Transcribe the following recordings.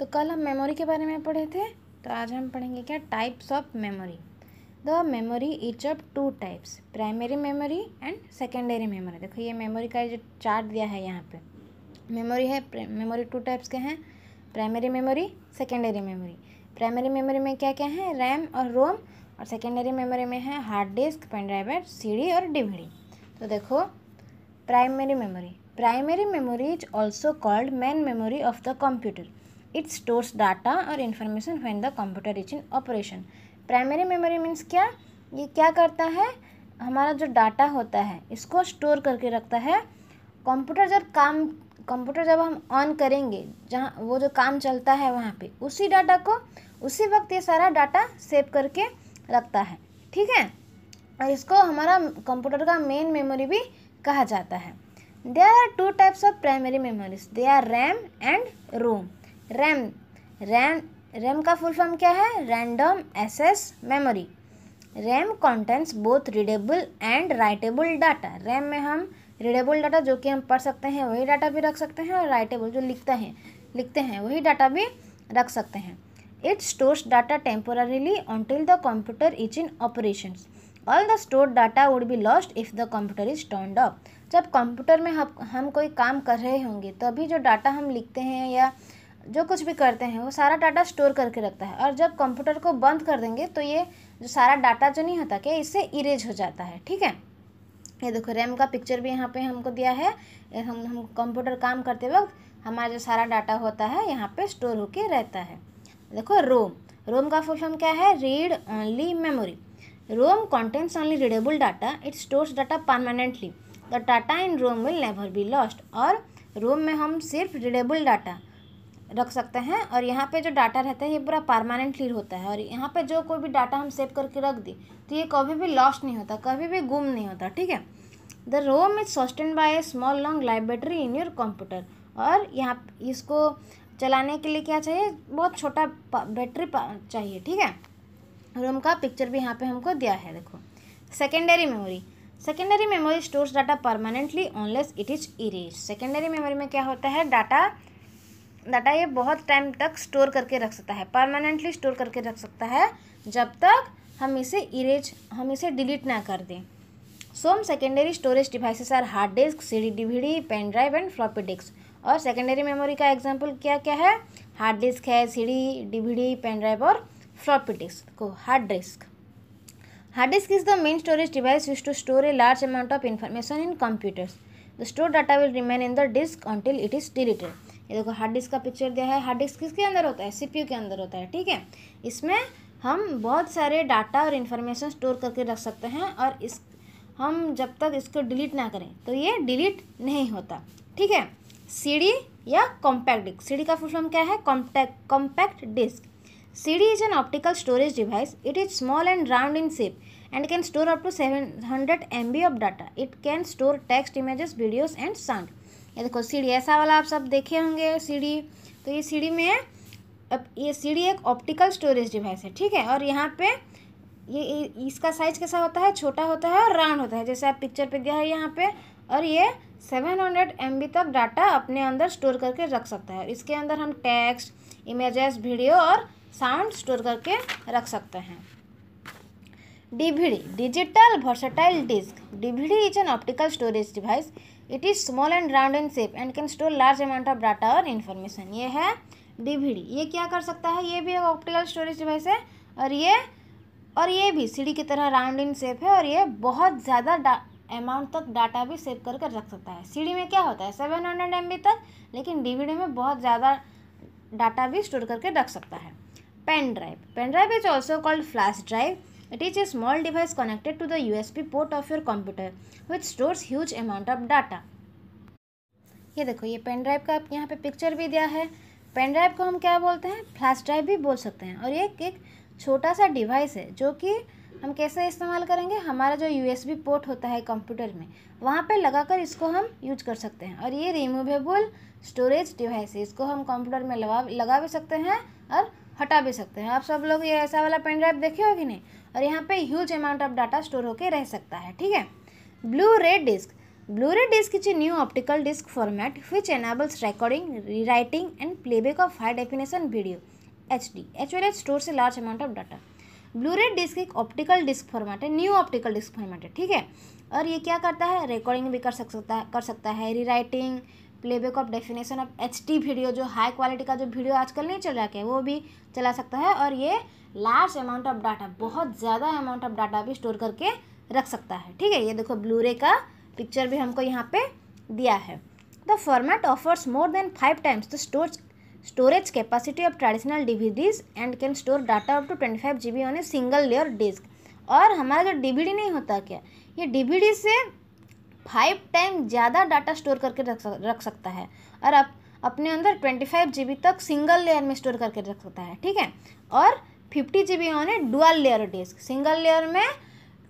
तो कल हम मेमोरी के बारे में पढ़े थे तो आज हम पढ़ेंगे क्या types of memory the memory each of two types primary memory and secondary memory देखो ये मेमोरी का जो चार्ट दिया है यहाँ पे मेमोरी है मेमोरी टू टाइप्स के हैं primary memory secondary memory primary memory में क्या क्या है रैम और रोम और सेकेंडरी मेमोरी में है hard disk pen driver C और डी तो देखो primary memory primary memory is also called main memory of the computer it stores data और information when the computer is in operation primary memory means क्या ये क्या करता है हमारा जो डाटा होता है इसको स्टोर करके रखता है कंप्यूटर जब काम कंप्यूटर जब हम ऑन करेंगे जहाँ वो जो काम चलता है वहाँ पे उसी डाटा को उसी वक्त ये सारा डाटा सेव करके रखता है ठीक है और इसको हमारा कंप्यूटर का मेन मेमोरी भी कहा जाता है there are two types of primary memories they are RAM and ROM RAM RAM RAM का फुल फॉर्म क्या है random access memory RAM contents both readable and writable data RAM में हम रीडेबल डाटा जो कि हम पढ़ सकते हैं वही डाटा भी रख सकते हैं और राइटेबल जो लिखता है लिखते हैं वही डाटा भी रख सकते हैं it stores data temporarily until the computer is in operation all the stored data would be lost if the computer is turn off जब कंप्यूटर में हम हम कोई काम कर रहे होंगे तभी जो डाटा हम लिखते हैं या जो कुछ भी करते हैं वो सारा डाटा स्टोर करके रखता है और जब कंप्यूटर को बंद कर देंगे तो ये जो सारा डाटा जो नहीं होता क्या इससे इरेज हो जाता है ठीक है ये देखो रैम का पिक्चर भी यहाँ पे हमको दिया है हम हम कंप्यूटर काम करते वक्त हमारा जो सारा डाटा होता है यहाँ पे स्टोर होके रहता है देखो रोम रोम का फुल फॉर्म क्या है read only memory ROM contents only readable data it stores data permanently the data in ROM will never be lost और रोम में हम सिर्फ रीडेबल डाटा रख सकते हैं और यहाँ पे जो डाटा रहता है ये पूरा परमानेंटली होता है और यहाँ पे जो कोई भी डाटा हम सेव करके रख दी तो ये कभी भी लॉस्ट नहीं होता कभी भी गुम नहीं होता ठीक है the ROM is sustain by a small long live battery in your computer और यहाँ इसको चलाने के लिए क्या चाहिए बहुत छोटा बैटरी चाहिए ठीक है रोम का पिक्चर भी यहाँ पर हमको दिया है देखो secondary memory secondary memory stores data permanently unless it is erase secondary memory में क्या होता है डाटा डाटा ये बहुत टाइम तक स्टोर करके रख सकता है परमानेंटली स्टोर करके रख सकता है जब तक हम इसे इरेज हम इसे डिलीट ना कर दें some secondary storage devices are hard disk C D D pen drive and floppy disk और सेकेंडरी मेमोरी का एग्जाम्पल क्या क्या है हार्ड डिस्क है C D D pen drive और फ्लॉपी डिस्क को hard disk hard disk is the main storage device use to store a large amount of information in computers the store data will remain in the disk until it is deleted ये देखो hard disk का picture दिया है hard disc किसके अंदर होता है CPU के अंदर होता है ठीक है इसमें हम बहुत सारे डाटा और इन्फॉर्मेशन स्टोर करके रख सकते हैं और इस हम जब तक इसको डिलीट ना करें तो ये डिलीट नहीं होता ठीक है सीडी या कॉम्पैक्ट डिस्क सीडी का फुल फॉर्म क्या है compact compact disc an optical storage device it is small and round in shape and can store up to seven hundred M B of data it can store text images videos and sound ये देखो सीढ़ी ऐसा वाला आप सब देखे होंगे सीढ़ी तो ये सीढ़ी में अब ये सीढ़ी एक ऑप्टिकल स्टोरेज डिवाइस है ठीक है और यहाँ पे ये इसका साइज कैसा होता है छोटा होता है और राउंड होता है जैसे आप पिक्चर पे दिया है यहाँ पे और ये सेवन हंड्रेड तक डाटा अपने अंदर स्टोर करके रख सकता है इसके अंदर हम टेक्स्ट इमेजेस वीडियो और साउंड स्टोर करके रख सकते हैं DVD digital versatile disc DVD is an optical storage device it is small and round in shape and can store large amount of data और इन्फॉर्मेशन ये है डीवीडी ये क्या कर सकता है ये भी एक ऑप्टिकल स्टोरेज डिवाइस है और ये और ये भी सीढ़ी की तरह राउंड इन सेप है और ये बहुत ज़्यादा अमाउंट तक डाटा भी सेव करके कर रख सकता है सीढ़ी में क्या होता है सेवन हंड्रेड एम तक लेकिन डीवीडी में बहुत ज़्यादा डाटा भी स्टोर करके रख सकता है pen drive pen drive is also called flash drive It is a small device connected to the USB port of your computer which stores huge amount of data. ये देखो ये पेन ड्राइव का यहाँ पे पिक्चर भी दिया है pen drive को हम क्या बोलते हैं फ्लैश ड्राइव भी बोल सकते हैं और ये एक छोटा सा डिवाइस है जो कि हम कैसे इस्तेमाल करेंगे हमारा जो यूएसबी पोर्ट होता है कंप्यूटर में वहाँ पे लगाकर इसको हम यूज कर सकते हैं और ये रिमूवेबल स्टोरेज डिवाइस है इसको हम कंप्यूटर में लगा लगा भी सकते हैं और हटा भी सकते हैं आप सब लोग ये ऐसा वाला पेन ड्राइव देखे हो कि नहीं और यहाँ पे huge amount of data store होके रह सकता है ठीक है Blu-ray disc Blu-ray disc is a new optical disc format which enables recording rewriting and playback of high definition video H D H well H store से large amount of data Blu-ray disc एक optical disc format है new optical disc format है ठीक है और ये क्या करता है रिकॉर्डिंग भी कर सकता है कर सकता है rewriting playback of definition of H video जो हाई क्वालिटी का जो वीडियो आजकल नहीं चल रहा है वो भी चला सकता है और ये लार्ज अमाउंट ऑफ डाटा बहुत ज़्यादा अमाउंट ऑफ डाटा भी स्टोर करके रख सकता है ठीक है ये देखो ब्लूरे का पिक्चर भी हमको यहाँ पे दिया है the format offers more than five times the store storage capacity of traditional DVDs and can store data up to 25 GB on a single layer disc और हमारा जो DVD नहीं होता क्या ये DVD से फाइव टाइम ज़्यादा डाटा स्टोर करके रख रख सकता है और अप, अपने अंदर ट्वेंटी फाइव जी बी तक सिंगल लेयर में स्टोर करके रख सकता है ठीक है और fifty G B on a dual layer disc single layer में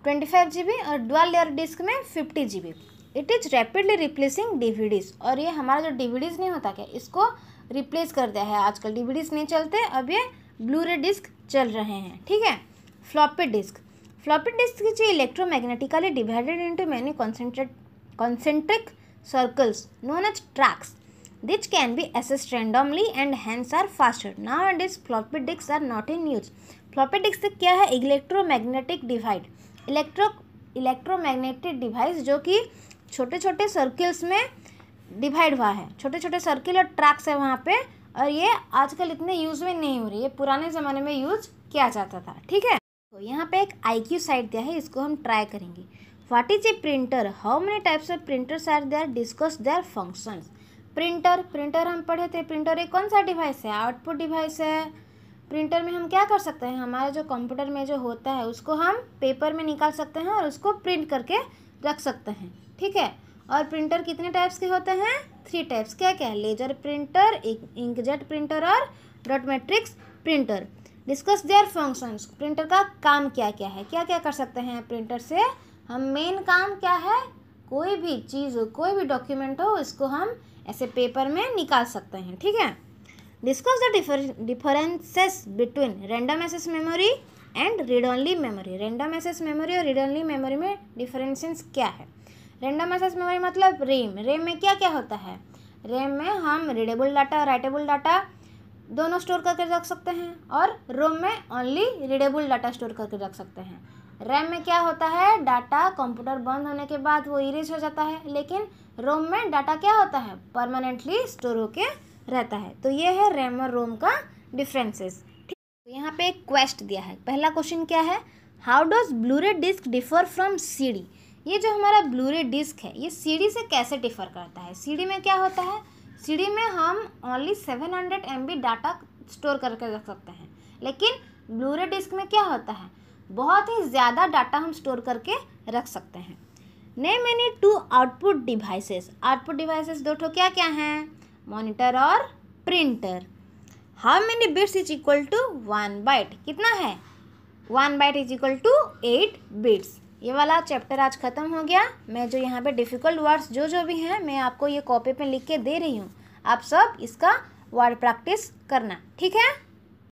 ट्वेंटी फाइव जी बी और डुअल लेयर डिस्क में fifty G B it is rapidly replacing DVDs और ये हमारा जो डिविडीज नहीं होता क्या इसको रिप्लेस कर दिया है आजकल डिविडीज नहीं चलते अब ये ब्लू रे डिस्क चल रहे हैं ठीक है फ्लॉपी डिस्क फ्लॉपी डिस्क जो electromagnetically divided into many concentrate known as tracks which can be access be and hands are faster now and nowadays floppy disk are not in use floppy disk क्या है electromagnetic divide electro electromagnetic device जो कि छोटे छोटे circles में divide हुआ है छोटे छोटे सर्किल और ट्रैक्स है वहाँ पे और ये आजकल इतने यूज़ में नहीं हो रही है पुराने ज़माने में यूज किया जाता था ठीक है तो यहाँ पे एक आई क्यू साइट दिया है इसको हम ट्राई करेंगे what is a printer how many types of printers are there discuss their functions printer printer हम पढ़े थे प्रिंटर एक कौन सा डिवाइस है आउटपुट डिवाइस है प्रिंटर में हम क्या कर सकते हैं हमारा जो कंप्यूटर में जो होता है उसको हम पेपर में निकाल सकते हैं और उसको प्रिंट करके रख सकते हैं ठीक है और प्रिंटर कितने टाइप्स के होते हैं थ्री टाइप्स क्या क्या है लेजर प्रिंटर इंकजेट प्रिंटर और dot printer discuss their functions printer का काम क्या क्या है क्या क्या कर सकते हैं प्रिंटर से हम मेन काम क्या है कोई भी चीज़ हो कोई भी डॉक्यूमेंट हो इसको हम ऐसे पेपर में निकाल सकते हैं ठीक है discuss the differences between random access memory and read only memory random access memory और रीड ऑनली मेमोरी में डिफरेंसेस क्या है रेंडम एसेस मेमोरी मतलब रेम रेम में क्या क्या होता है रेम में हम रीडेबल डाटा राइटेबल डाटा दोनों स्टोर करके रख सकते हैं और रोम में ओनली रीडेबल डाटा स्टोर करके रख सकते हैं रैम में क्या होता है डाटा कंप्यूटर बंद होने के बाद वो इरेज हो जाता है लेकिन रोम में डाटा क्या होता है परमानेंटली स्टोर होके रहता है तो ये है रैम और रोम का डिफरेंसेस ठीक तो यहाँ पे एक क्वेस्ट दिया है पहला क्वेश्चन क्या है how does Blu-ray disc differ from CD ये जो हमारा ब्लूरे डिस्क है ये सीडी से कैसे डिफर करता है सीडी में क्या होता है सी में हम only seven hundred M B data store करके रख सकते हैं लेकिन ब्लूरे डिस्क में क्या होता है बहुत ही ज़्यादा डाटा हम स्टोर करके रख सकते हैं name many two output devices output devices दो क्या क्या हैं मॉनिटर और printer how many bits is equal to one byte कितना है one byte is equal to eight bits ये वाला चैप्टर आज ख़त्म हो गया मैं जो यहाँ पे डिफ़िकल्ट वर्ड्स जो जो भी हैं मैं आपको ये कॉपी पे लिख के दे रही हूँ आप सब इसका वर्ड प्रैक्टिस करना ठीक है